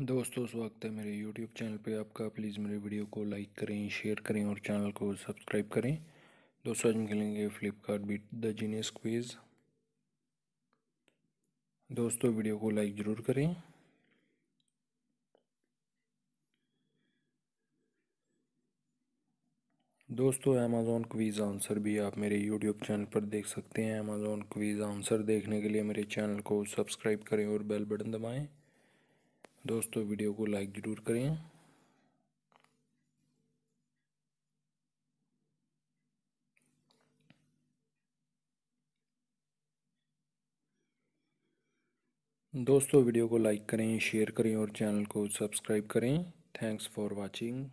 दोस्तों स्वागत है मेरे YouTube चैनल पे आपका प्लीज़ मेरे वीडियो को लाइक करें शेयर करें और चैनल को सब्सक्राइब करें दोस्तों आज हम खेलेंगे Flipkart beat the genius quiz दोस्तों वीडियो को लाइक ज़रूर करें दोस्तों अमेज़ोन क्वीज़ आंसर भी आप मेरे यूट्यूब चैनल पर देख सकते हैं अमेज़ोन क्वीज़ आंसर देखने के लिए मेरे चैनल को सब्सक्राइब करें और बेल बटन दबाएं दोस्तों वीडियो को लाइक ज़रूर करें दोस्तों वीडियो को लाइक करें शेयर करें और चैनल को सब्सक्राइब करें थैंक्स फॉर वाचिंग